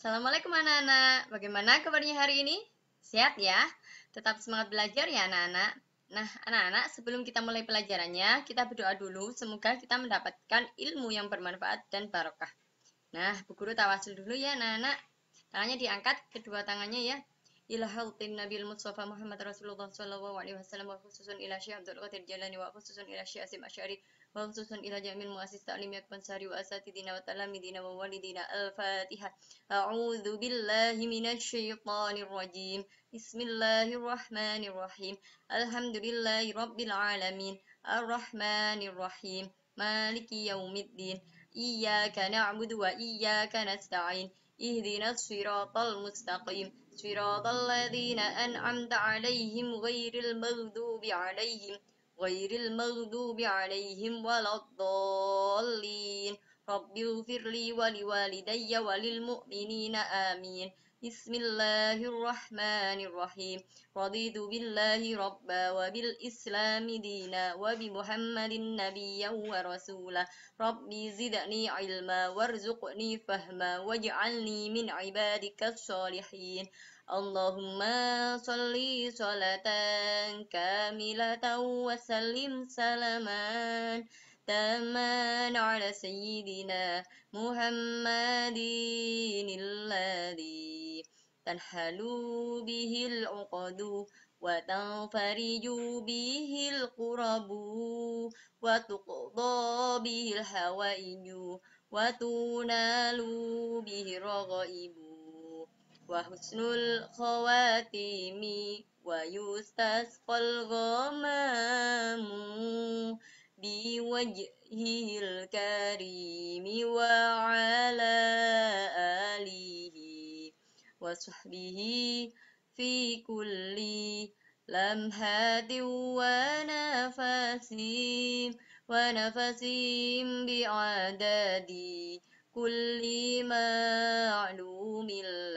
Assalamualaikum anak-anak. Bagaimana kabarnya hari ini? Sehat ya? Tetap semangat belajar ya anak-anak. Nah, anak-anak, sebelum kita mulai pelajarannya, kita berdoa dulu semoga kita mendapatkan ilmu yang bermanfaat dan barokah. Nah, Bu Guru tawasul dulu ya anak-anak. Tangannya diangkat, kedua tangannya ya. Ilahaltin hautin Nabi Mustafa Muhammad Rasulullah Sallallahu Alaihi Wasallam wa khususun ila Syekh Abdul Qadir Jalani wa khususun ila Syekh Asim Asyari مبسوطا إلى جميع المؤسسات التعليمية يكمن ساري وأساتذتنا وتلاميذنا ووالدينا الفاتحة أعوذ بالله من الشيطان الرجيم بسم الله الرحمن الرحيم الحمد لله رب العالمين الرحمن الرحيم مالك يوم الدين إياك نعبد وإياك نستعين اهدنا الصراط المستقيم صراط الذين أنعمت عليهم غير المغضوب عليهم غير المغضوب عليهم ولا الضالين رب اغفر لي ولوالدي وللمؤمنين آمين بسم الله الرحمن الرحيم رضيت بالله ربا وبالإسلام دينا وبمحمد نبيا ورسولا ربي زدني علما وارزقني فهما واجعلني من عبادك الصالحين اللهم صل صلاة كاملة وسلم سلاما تاما على سيدنا محمد الذي تنحل به العقد وتنفرج به القرب وتقضى به الحوائج وتنال به الرغائب وحسن الخواتيم ويستسقى الغمام بوجهه الكريم وعلى آله وصحبه في كل لمحة ونفسهم ونفسهم بعدد كل معلوم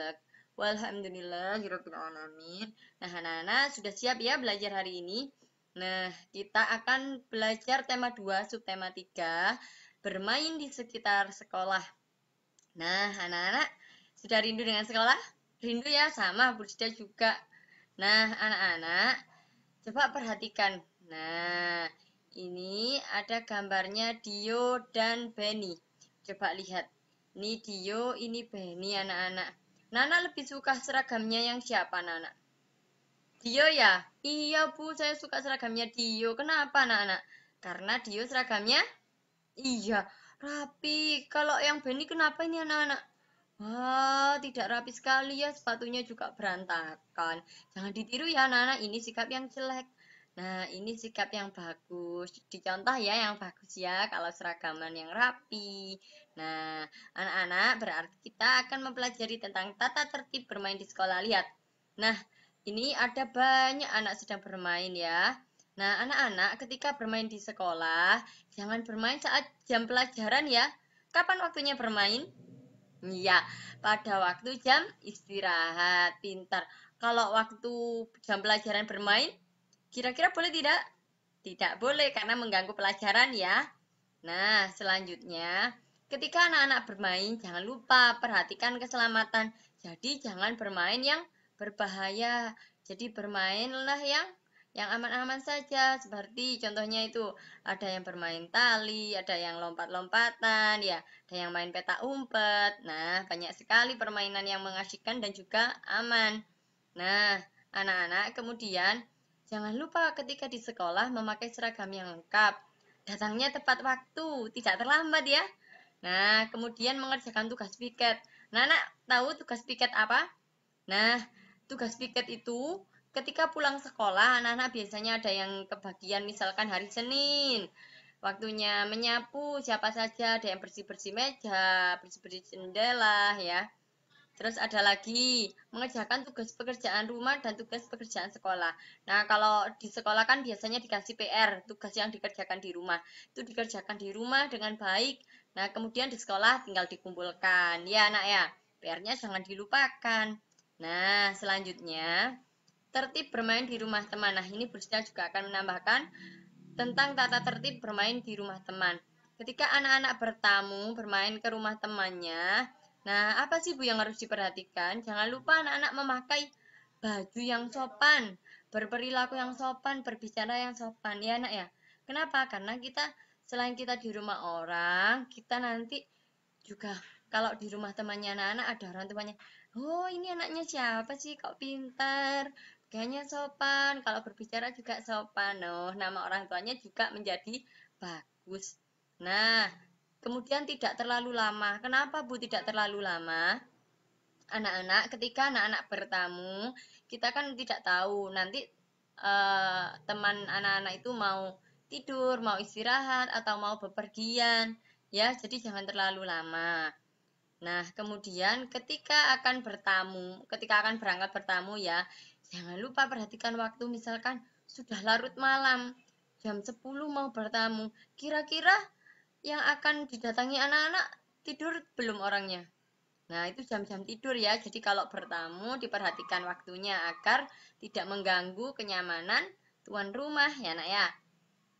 لك Walhamdulillahirrahmanirrahim Nah anak-anak sudah siap ya belajar hari ini Nah kita akan belajar tema 2 subtema 3 Bermain di sekitar sekolah Nah anak-anak sudah rindu dengan sekolah? Rindu ya sama, Buddha juga. Nah, anak-anak, coba perhatikan. Nah, ini ada gambarnya Dio dan Benny. Coba lihat. Ini Dio, ini Benny anak-anak. Nana lebih suka seragamnya yang siapa, Nana? Dio ya? Iya, Bu, saya suka seragamnya Dio. Kenapa, anak-anak? Karena Dio seragamnya? Iya, rapi. Kalau yang Benny kenapa ini, anak-anak? Wah, tidak rapi sekali ya sepatunya juga berantakan. Jangan ditiru ya Nana. ini sikap yang jelek. Nah, ini sikap yang bagus. Dicontoh ya yang bagus ya kalau seragaman yang rapi. Nah, anak-anak berarti kita akan mempelajari tentang tata tertib bermain di sekolah lihat. Nah, ini ada banyak anak sedang bermain ya. Nah, anak-anak ketika bermain di sekolah, jangan bermain saat jam pelajaran ya. Kapan waktunya bermain? Iya, pada waktu jam istirahat, pintar. Kalau waktu jam pelajaran bermain, kira-kira boleh tidak? Tidak boleh karena mengganggu pelajaran ya. Nah, selanjutnya, ketika anak-anak bermain, jangan lupa perhatikan keselamatan. Jadi, jangan bermain yang berbahaya. Jadi, bermainlah yang yang aman-aman saja seperti contohnya itu ada yang bermain tali, ada yang lompat-lompatan, ya, ada yang main peta umpet. Nah, banyak sekali permainan yang mengasihkan dan juga aman. Nah, anak-anak kemudian jangan lupa ketika di sekolah memakai seragam yang lengkap. Datangnya tepat waktu, tidak terlambat ya. Nah, kemudian mengerjakan tugas piket. Nah, anak tahu tugas piket apa? Nah, tugas piket itu ketika pulang sekolah, anak-anak biasanya ada yang kebagian misalkan hari Senin, waktunya menyapu, siapa saja, ada yang bersih-bersih meja, bersih-bersih jendela, ya. Terus ada lagi mengerjakan tugas pekerjaan rumah dan tugas pekerjaan sekolah. Nah, kalau di sekolah kan biasanya dikasih PR, tugas yang dikerjakan di rumah. Itu dikerjakan di rumah dengan baik. Nah, kemudian di sekolah tinggal dikumpulkan. Ya, anak ya, PR-nya jangan dilupakan. Nah, selanjutnya tertib bermain di rumah teman. Nah, ini Bristol juga akan menambahkan tentang tata tertib bermain di rumah teman. Ketika anak-anak bertamu bermain ke rumah temannya, nah apa sih Bu yang harus diperhatikan? Jangan lupa anak-anak memakai baju yang sopan, berperilaku yang sopan, berbicara yang sopan ya anak ya. Kenapa? Karena kita selain kita di rumah orang, kita nanti juga kalau di rumah temannya anak-anak ada orang temannya. oh ini anaknya siapa sih kok pintar, Keluarganya sopan, kalau berbicara juga sopan. Oh, nama orang tuanya juga menjadi bagus. Nah, kemudian tidak terlalu lama. Kenapa Bu tidak terlalu lama? Anak-anak, ketika anak-anak bertamu, kita kan tidak tahu nanti eh, teman anak-anak itu mau tidur, mau istirahat, atau mau bepergian. Ya, jadi jangan terlalu lama. Nah, kemudian ketika akan bertamu, ketika akan berangkat bertamu ya, Jangan lupa perhatikan waktu misalkan sudah larut malam, jam 10 mau bertamu. Kira-kira yang akan didatangi anak-anak tidur belum orangnya? Nah, itu jam-jam tidur ya. Jadi kalau bertamu diperhatikan waktunya agar tidak mengganggu kenyamanan tuan rumah ya, Nak ya.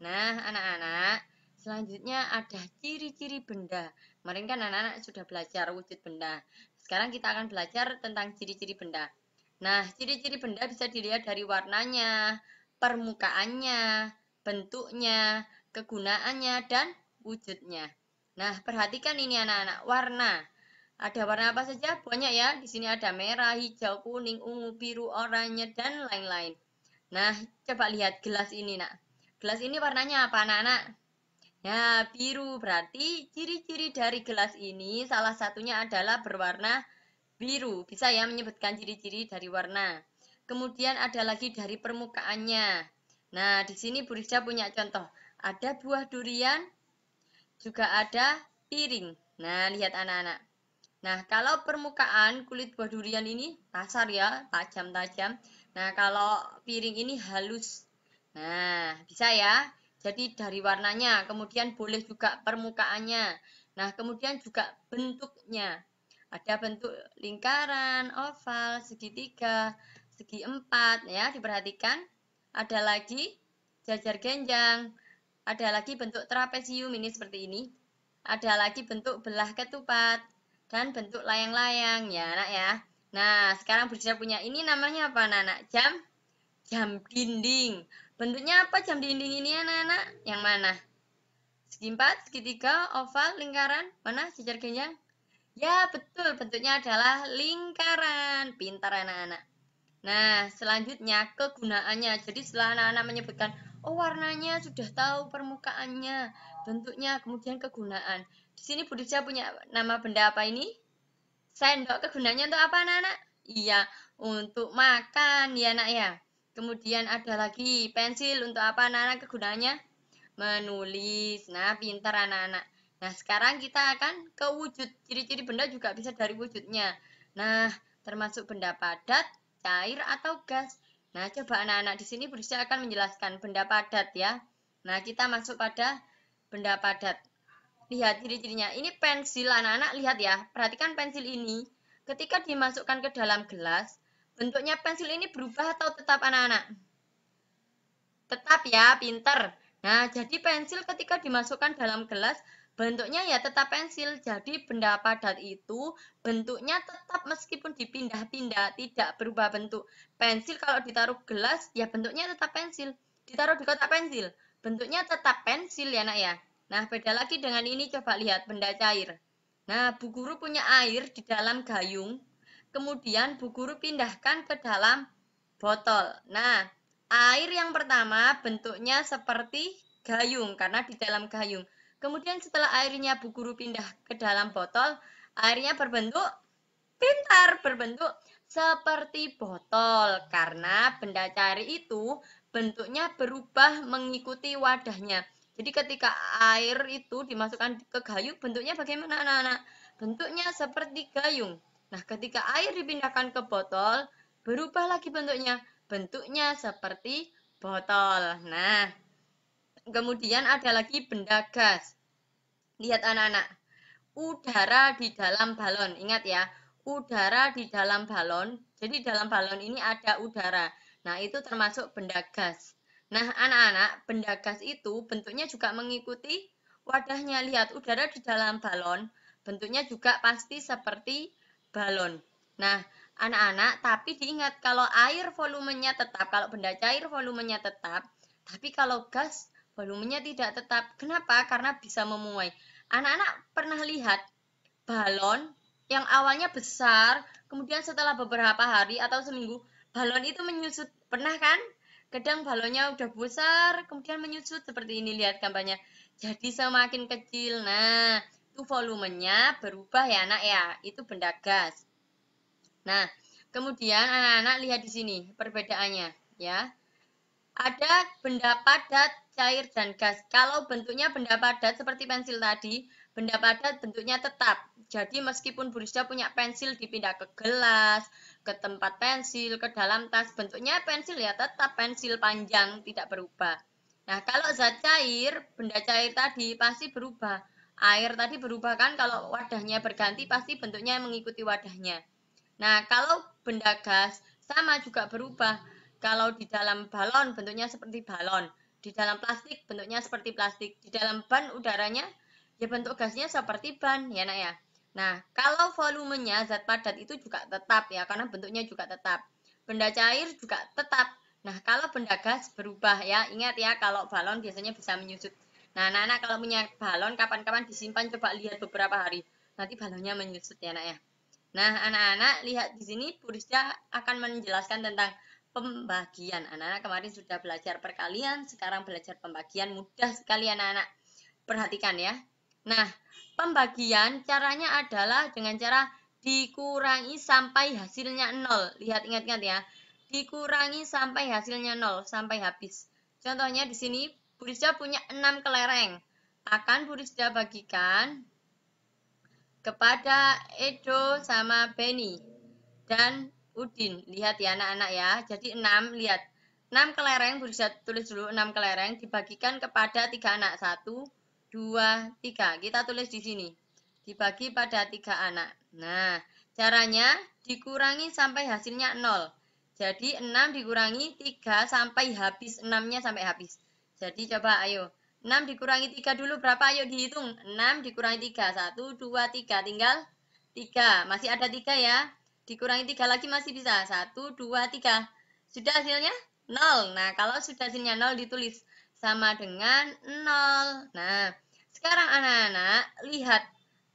Nah, anak-anak, selanjutnya ada ciri-ciri benda. Kemarin kan anak-anak sudah belajar wujud benda. Sekarang kita akan belajar tentang ciri-ciri benda. Nah, ciri-ciri benda bisa dilihat dari warnanya, permukaannya, bentuknya, kegunaannya, dan wujudnya. Nah, perhatikan ini anak-anak, warna. Ada warna apa saja? Banyak ya. Di sini ada merah, hijau, kuning, ungu, biru, oranye, dan lain-lain. Nah, coba lihat gelas ini, nak. Gelas ini warnanya apa, anak-anak? Ya, biru. Berarti ciri-ciri dari gelas ini salah satunya adalah berwarna Biru, bisa ya menyebutkan ciri-ciri dari warna. Kemudian ada lagi dari permukaannya. Nah, di sini Bu Riza punya contoh. Ada buah durian, juga ada piring. Nah, lihat anak-anak. Nah, kalau permukaan kulit buah durian ini kasar ya, tajam-tajam. Nah, kalau piring ini halus. Nah, bisa ya. Jadi dari warnanya, kemudian boleh juga permukaannya. Nah, kemudian juga bentuknya. Ada bentuk lingkaran, oval, segitiga, segi empat ya, diperhatikan. Ada lagi jajar genjang, ada lagi bentuk trapesium ini seperti ini. Ada lagi bentuk belah ketupat dan bentuk layang-layang ya, anak ya. Nah, sekarang Bu punya ini namanya apa, anak-anak? Jam jam dinding. Bentuknya apa jam dinding ini, anak-anak? Yang mana? Segi empat, segitiga, oval, lingkaran, mana? Jajar genjang? Ya, betul. Bentuknya adalah lingkaran. Pintar anak-anak. Nah, selanjutnya kegunaannya. Jadi setelah anak-anak menyebutkan, oh warnanya sudah tahu permukaannya, bentuknya, kemudian kegunaan. Di sini Bu punya nama benda apa ini? Sendok. Kegunaannya untuk apa anak-anak? Iya, untuk makan ya nak ya. Kemudian ada lagi pensil untuk apa anak-anak kegunaannya? Menulis. Nah, pintar anak-anak. Nah, sekarang kita akan ke wujud. Ciri-ciri benda juga bisa dari wujudnya. Nah, termasuk benda padat, cair, atau gas. Nah, coba anak-anak di sini berusaha akan menjelaskan benda padat ya. Nah, kita masuk pada benda padat. Lihat ciri-cirinya. Ini pensil anak-anak lihat ya. Perhatikan pensil ini. Ketika dimasukkan ke dalam gelas, bentuknya pensil ini berubah atau tetap anak-anak? Tetap ya, pinter. Nah, jadi pensil ketika dimasukkan dalam gelas Bentuknya ya tetap pensil, jadi benda padat itu bentuknya tetap meskipun dipindah-pindah, tidak berubah bentuk. Pensil kalau ditaruh gelas, ya bentuknya tetap pensil. Ditaruh di kotak pensil, bentuknya tetap pensil ya nak ya. Nah, beda lagi dengan ini, coba lihat benda cair. Nah, Bu Guru punya air di dalam gayung, kemudian Bu Guru pindahkan ke dalam botol. Nah, air yang pertama bentuknya seperti gayung, karena di dalam gayung. Kemudian setelah airnya Bu Guru pindah ke dalam botol, airnya berbentuk pintar, berbentuk seperti botol karena benda cair itu bentuknya berubah mengikuti wadahnya. Jadi ketika air itu dimasukkan ke gayung bentuknya bagaimana anak-anak? Bentuknya seperti gayung. Nah, ketika air dipindahkan ke botol, berubah lagi bentuknya. Bentuknya seperti botol. Nah, kemudian ada lagi benda gas. Lihat anak-anak. Udara di dalam balon. Ingat ya, udara di dalam balon. Jadi dalam balon ini ada udara. Nah, itu termasuk benda gas. Nah, anak-anak, benda gas itu bentuknya juga mengikuti wadahnya. Lihat, udara di dalam balon bentuknya juga pasti seperti balon. Nah, anak-anak, tapi diingat kalau air volumenya tetap, kalau benda cair volumenya tetap, tapi kalau gas volumenya tidak tetap. Kenapa? Karena bisa memuai. Anak-anak pernah lihat balon yang awalnya besar, kemudian setelah beberapa hari atau seminggu, balon itu menyusut. Pernah kan? Kadang balonnya udah besar, kemudian menyusut seperti ini. Lihat gambarnya. Jadi semakin kecil. Nah, itu volumenya berubah ya anak ya. Itu benda gas. Nah, kemudian anak-anak lihat di sini perbedaannya ya. Ada benda padat, cair, dan gas. Kalau bentuknya benda padat seperti pensil tadi, benda padat bentuknya tetap. Jadi meskipun Burisda punya pensil dipindah ke gelas, ke tempat pensil, ke dalam tas, bentuknya pensil ya tetap pensil panjang, tidak berubah. Nah, kalau zat cair, benda cair tadi pasti berubah. Air tadi berubah kan kalau wadahnya berganti pasti bentuknya mengikuti wadahnya. Nah, kalau benda gas sama juga berubah. Kalau di dalam balon bentuknya seperti balon, di dalam plastik bentuknya seperti plastik, di dalam ban udaranya ya bentuk gasnya seperti ban ya nak ya. Nah, kalau volumenya zat padat itu juga tetap ya karena bentuknya juga tetap. Benda cair juga tetap. Nah, kalau benda gas berubah ya. Ingat ya kalau balon biasanya bisa menyusut. Nah, anak-anak kalau punya balon kapan-kapan disimpan coba lihat beberapa hari. Nanti balonnya menyusut ya nak ya. Nah, anak-anak lihat di sini Purisda akan menjelaskan tentang pembagian. Anak-anak kemarin sudah belajar perkalian, sekarang belajar pembagian. Mudah sekali anak-anak. Perhatikan ya. Nah, pembagian caranya adalah dengan cara dikurangi sampai hasilnya nol. Lihat ingat-ingat ya. Dikurangi sampai hasilnya nol, sampai habis. Contohnya di sini Burisda punya 6 kelereng. Akan Burisda bagikan kepada Edo sama Benny. Dan Udin. Lihat ya anak-anak ya. Jadi 6, lihat. 6 kelereng, Bu Riza tulis dulu 6 kelereng dibagikan kepada 3 anak. 1, 2, 3. Kita tulis di sini. Dibagi pada 3 anak. Nah, caranya dikurangi sampai hasilnya 0. Jadi 6 dikurangi 3 sampai habis. 6-nya sampai habis. Jadi coba ayo. 6 dikurangi 3 dulu berapa? Ayo dihitung. 6 dikurangi 3. 1, 2, 3. Tinggal 3. Masih ada 3 ya dikurangi tiga lagi masih bisa satu dua tiga sudah hasilnya nol nah kalau sudah hasilnya nol ditulis sama dengan nol nah sekarang anak-anak lihat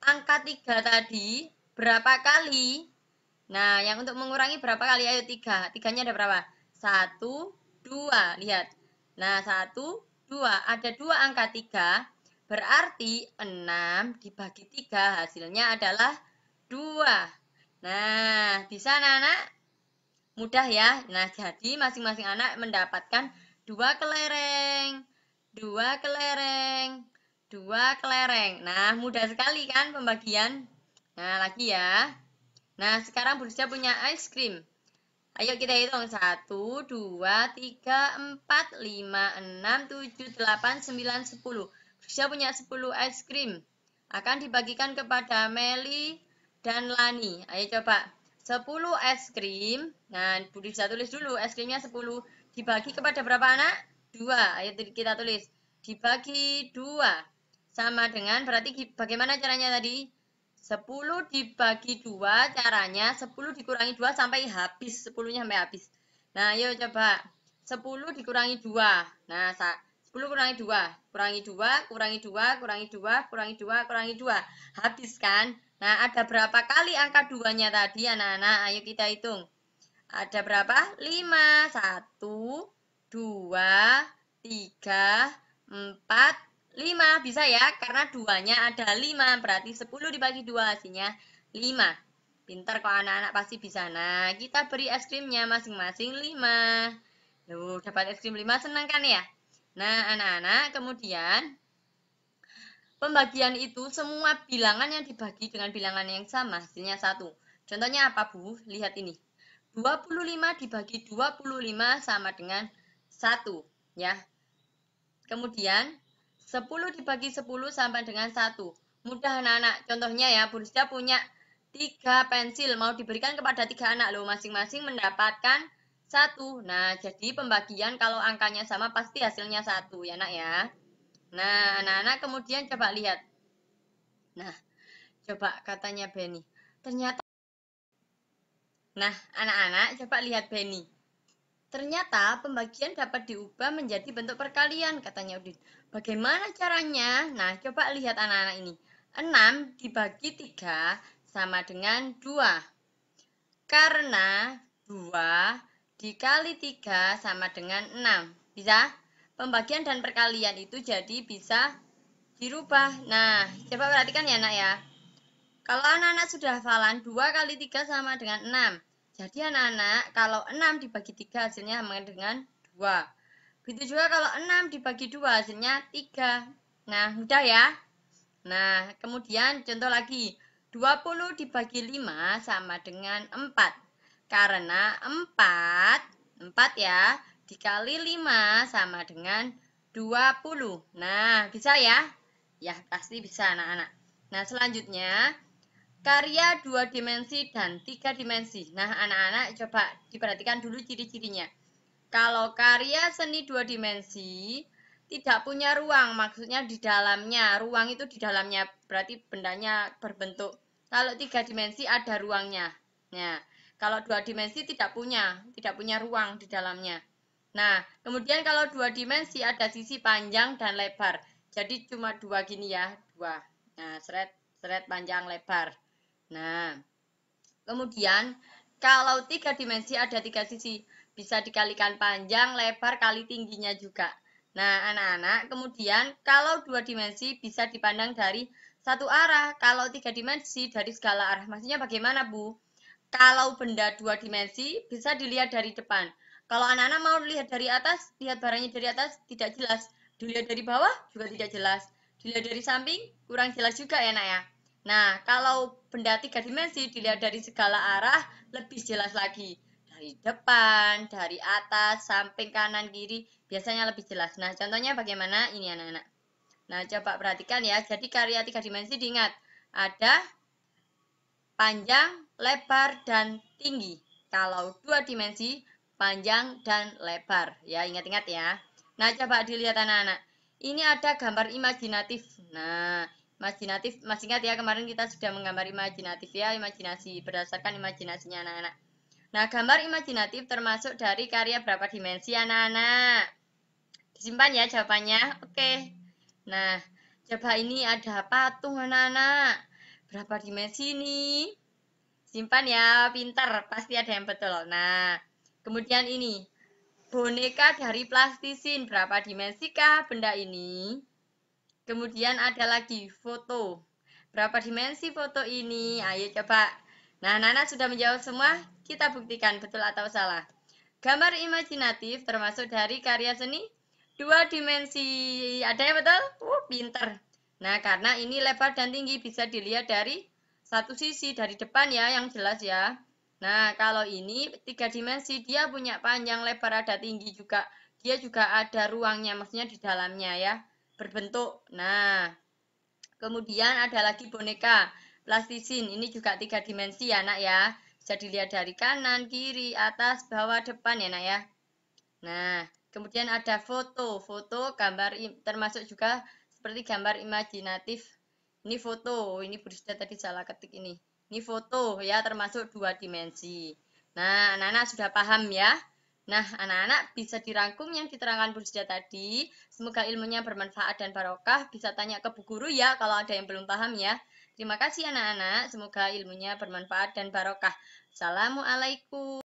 angka tiga tadi berapa kali nah yang untuk mengurangi berapa kali ayo tiga tiganya ada berapa satu dua lihat nah satu dua ada dua angka tiga berarti enam dibagi tiga hasilnya adalah dua Nah, bisa anak-anak? Mudah ya. Nah, jadi masing-masing anak mendapatkan dua kelereng. Dua kelereng. Dua kelereng. Nah, mudah sekali kan pembagian? Nah, lagi ya. Nah, sekarang Bursa punya ice cream. Ayo kita hitung. 1, 2, 3, 4, 5, 6, 7, 8, 9, 10. Bursa punya sepuluh ice cream. Akan dibagikan kepada melly dan Lani. Ayo coba. 10 es krim. Nah, bisa tulis dulu es krimnya 10 dibagi kepada berapa anak? 2. Ayo kita tulis. Dibagi 2. Sama dengan berarti bagaimana caranya tadi? 10 dibagi 2 caranya 10 dikurangi 2 sampai habis. 10-nya sampai habis. Nah, ayo coba. 10 dikurangi 2. Nah, 10 kurangi 2. Kurangi 2, kurangi 2, kurangi 2, kurangi 2, kurangi 2, kurangi 2. Habis kan? Nah, ada berapa kali angka duanya tadi anak-anak? Ayo kita hitung. Ada berapa? 5, 1, 2, 3, 4, 5. Bisa ya? Karena duanya ada 5. Berarti 10 dibagi 2 hasilnya 5. Pintar kok anak-anak pasti bisa. Nah, kita beri es krimnya masing-masing 5. Loh, dapat es krim 5 senang kan ya? Nah, anak-anak, kemudian Pembagian itu semua bilangan yang dibagi dengan bilangan yang sama hasilnya satu. Contohnya apa Bu? Lihat ini. 25 dibagi 25 sama dengan 1 ya. Kemudian 10 dibagi 10 sama dengan 1. Mudah anak-anak. Contohnya ya, Bu Rizda punya 3 pensil mau diberikan kepada 3 anak loh masing-masing mendapatkan 1. Nah, jadi pembagian kalau angkanya sama pasti hasilnya 1 ya, Nak ya. Nah, anak-anak kemudian coba lihat. Nah, coba katanya Benny. Ternyata Nah, anak-anak coba lihat Benny. Ternyata pembagian dapat diubah menjadi bentuk perkalian, katanya Udin. Bagaimana caranya? Nah, coba lihat anak-anak ini. 6 dibagi 3 sama dengan 2. Karena 2 dikali 3 sama dengan 6. Bisa? pembagian dan perkalian itu jadi bisa dirubah. Nah, coba perhatikan ya nak ya. Kalau anak-anak sudah hafalan, 2 kali 3 sama dengan 6. Jadi anak-anak, kalau 6 dibagi 3 hasilnya sama dengan 2. Begitu juga kalau 6 dibagi 2 hasilnya 3. Nah, mudah ya. Nah, kemudian contoh lagi. 20 dibagi 5 sama dengan 4. Karena 4, 4 ya, dikali 5 sama dengan 20. Nah, bisa ya? Ya, pasti bisa anak-anak. Nah, selanjutnya karya dua dimensi dan tiga dimensi. Nah, anak-anak coba diperhatikan dulu ciri-cirinya. Kalau karya seni dua dimensi tidak punya ruang, maksudnya di dalamnya. Ruang itu di dalamnya, berarti bendanya berbentuk. Kalau tiga dimensi ada ruangnya. Nah, kalau dua dimensi tidak punya, tidak punya ruang di dalamnya. Nah, kemudian kalau dua dimensi ada sisi panjang dan lebar. Jadi cuma dua gini ya, dua. Nah, seret, seret panjang lebar. Nah, kemudian kalau tiga dimensi ada tiga sisi. Bisa dikalikan panjang, lebar, kali tingginya juga. Nah, anak-anak, kemudian kalau dua dimensi bisa dipandang dari satu arah. Kalau tiga dimensi dari segala arah. Maksudnya bagaimana, Bu? Kalau benda dua dimensi bisa dilihat dari depan kalau anak-anak mau lihat dari atas, lihat barangnya dari atas tidak jelas. Dilihat dari bawah juga tidak jelas. Dilihat dari samping kurang jelas juga ya, Nak ya. Nah, kalau benda tiga dimensi dilihat dari segala arah lebih jelas lagi. Dari depan, dari atas, samping kanan, kiri, biasanya lebih jelas. Nah, contohnya bagaimana? Ini anak-anak. Nah, coba perhatikan ya. Jadi karya tiga dimensi diingat. Ada panjang, lebar, dan tinggi. Kalau dua dimensi, panjang dan lebar ya ingat-ingat ya nah coba dilihat anak-anak ini ada gambar imajinatif nah imajinatif masih ingat ya kemarin kita sudah menggambar imajinatif ya imajinasi berdasarkan imajinasinya anak-anak nah gambar imajinatif termasuk dari karya berapa dimensi anak-anak disimpan ya jawabannya oke nah coba ini ada patung anak-anak berapa dimensi ini? simpan ya pintar, pasti ada yang betul nah Kemudian ini, boneka dari plastisin. Berapa dimensi kah benda ini? Kemudian ada lagi foto. Berapa dimensi foto ini? Ayo coba. Nah, Nana sudah menjawab semua. Kita buktikan betul atau salah. Gambar imajinatif termasuk dari karya seni dua dimensi. Ada yang betul? Uh, pinter. Nah, karena ini lebar dan tinggi bisa dilihat dari satu sisi dari depan ya yang jelas ya. Nah, kalau ini tiga dimensi, dia punya panjang, lebar, ada tinggi juga. Dia juga ada ruangnya, maksudnya di dalamnya ya, berbentuk. Nah, kemudian ada lagi boneka, plastisin. Ini juga tiga dimensi ya, nak ya. Bisa dilihat dari kanan, kiri, atas, bawah, depan ya, nak ya. Nah, kemudian ada foto. Foto, gambar, termasuk juga seperti gambar imajinatif. Ini foto, ini berusia tadi salah ketik ini. Ini foto ya termasuk dua dimensi. Nah, anak-anak sudah paham ya? Nah, anak-anak bisa dirangkum yang diterangkan Bu Sida tadi. Semoga ilmunya bermanfaat dan barokah. Bisa tanya ke Bu Guru ya kalau ada yang belum paham ya. Terima kasih anak-anak. Semoga ilmunya bermanfaat dan barokah. Assalamualaikum.